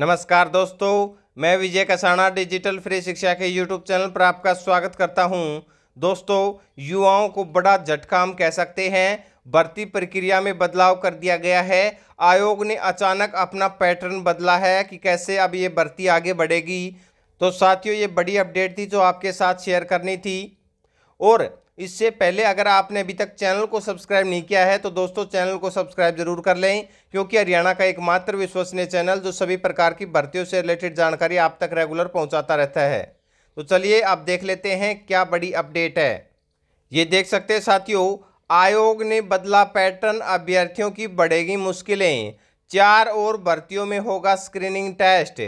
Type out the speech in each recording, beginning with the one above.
नमस्कार दोस्तों मैं विजय कसाना डिजिटल फ्री शिक्षा के यूट्यूब चैनल पर आपका स्वागत करता हूं दोस्तों युवाओं को बड़ा झटका हम कह सकते हैं भर्ती प्रक्रिया में बदलाव कर दिया गया है आयोग ने अचानक अपना पैटर्न बदला है कि कैसे अब ये भर्ती आगे बढ़ेगी तो साथियों ये बड़ी अपडेट थी जो आपके साथ शेयर करनी थी और इससे पहले अगर आपने अभी तक चैनल को सब्सक्राइब नहीं किया है तो दोस्तों चैनल को सब्सक्राइब जरूर कर लें क्योंकि हरियाणा का एकमात्र विश्वसनीय चैनल जो सभी प्रकार की भर्तियों से रिलेटेड जानकारी आप तक रेगुलर पहुंचाता रहता है तो चलिए आप देख लेते हैं क्या बड़ी अपडेट है ये देख सकते हैं साथियों आयोग ने बदला पैटर्न अभ्यर्थियों की बढ़ेगी मुश्किलें चार और भर्तियों में होगा स्क्रीनिंग टेस्ट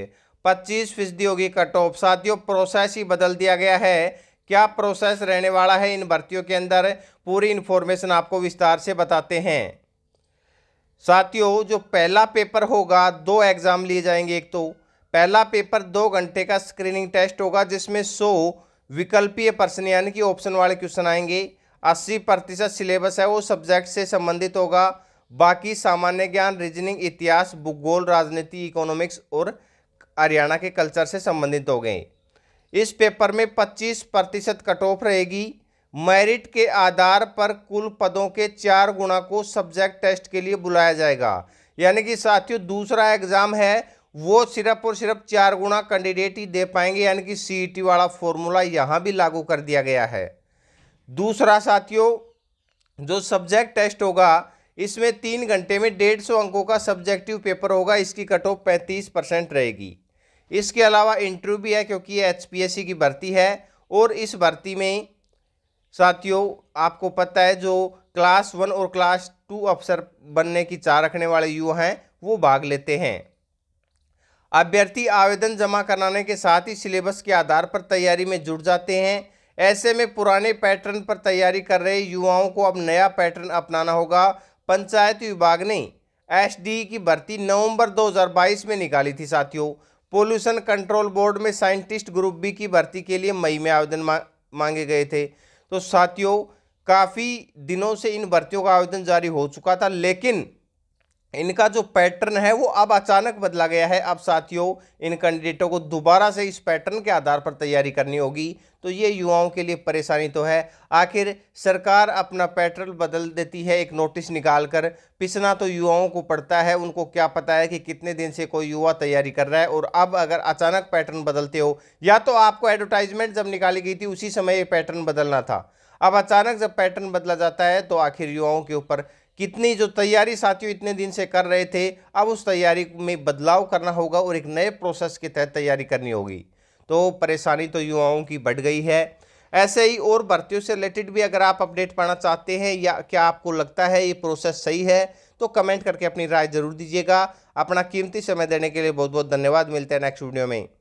पच्चीस फीसदी होगी कट ऑफ साथियों प्रोसेस ही बदल दिया गया है क्या प्रोसेस रहने वाला है इन भर्तियों के अंदर पूरी इन्फॉर्मेशन आपको विस्तार से बताते हैं साथियों जो पहला पेपर होगा दो एग्ज़ाम लिए जाएंगे एक तो पहला पेपर दो घंटे का स्क्रीनिंग टेस्ट होगा जिसमें सौ विकल्पीय प्रश्न यानी कि ऑप्शन वाले क्वेश्चन आएंगे अस्सी प्रतिशत सिलेबस है वो सब्जेक्ट से संबंधित होगा बाकी सामान्य ज्ञान रीजनिंग इतिहास भूगोल राजनीति इकोनॉमिक्स और हरियाणा के कल्चर से संबंधित हो गए इस पेपर में 25 प्रतिशत कट ऑफ रहेगी मेरिट के आधार पर कुल पदों के चार गुणा को सब्जेक्ट टेस्ट के लिए बुलाया जाएगा यानी कि साथियों दूसरा एग्ज़ाम है वो सिर्फ और सिर्फ चार गुणा कैंडिडेट ही दे पाएंगे यानी कि सीईटी e वाला फॉर्मूला यहाँ भी लागू कर दिया गया है दूसरा साथियों जो सब्जेक्ट टेस्ट होगा इसमें तीन घंटे में डेढ़ सौ अंकों का सब्जेक्टिव पेपर होगा इसकी कट ऑफ पैंतीस परसेंट रहेगी इसके अलावा इंटरव्यू भी है क्योंकि ये एच की भर्ती है और इस भर्ती में साथियों आपको पता है जो क्लास वन और क्लास टू अफसर बनने की चाह रखने वाले युवा हैं वो भाग लेते हैं अभ्यर्थी आवेदन जमा कराने के साथ ही सिलेबस के आधार पर तैयारी में जुट जाते हैं ऐसे में पुराने पैटर्न पर तैयारी कर रहे युवाओं को अब नया पैटर्न अपनाना होगा पंचायत विभाग ने एसडी की भर्ती नवंबर 2022 में निकाली थी साथियों पोल्यूशन कंट्रोल बोर्ड में साइंटिस्ट ग्रुप बी की भर्ती के लिए मई में आवेदन मा, मांगे गए थे तो साथियों काफ़ी दिनों से इन भर्तियों का आवेदन जारी हो चुका था लेकिन इनका जो पैटर्न है वो अब अचानक बदला गया है अब साथियों इन कैंडिडेटों को दोबारा से इस पैटर्न के आधार पर तैयारी करनी होगी तो ये युवाओं के लिए परेशानी तो है आखिर सरकार अपना पैटर्न बदल देती है एक नोटिस निकाल कर पिसना तो युवाओं को पड़ता है उनको क्या पता है कि कितने दिन से कोई युवा तैयारी कर रहा है और अब अगर अचानक पैटर्न बदलते हो या तो आपको एडवर्टाइजमेंट जब निकाली गई थी उसी समय ये पैटर्न बदलना था अब अचानक जब पैटर्न बदला जाता है तो आखिर युवाओं के ऊपर कितनी जो तैयारी साथियों इतने दिन से कर रहे थे अब उस तैयारी में बदलाव करना होगा और एक नए प्रोसेस के तहत तैयारी करनी होगी तो परेशानी तो युवाओं की बढ़ गई है ऐसे ही और भर्तियों से रिलेटेड भी अगर आप अपडेट पाना चाहते हैं या क्या आपको लगता है ये प्रोसेस सही है तो कमेंट करके अपनी राय जरूर दीजिएगा अपना कीमती समय देने के लिए बहुत बहुत धन्यवाद मिलते हैं नेक्स्ट वीडियो में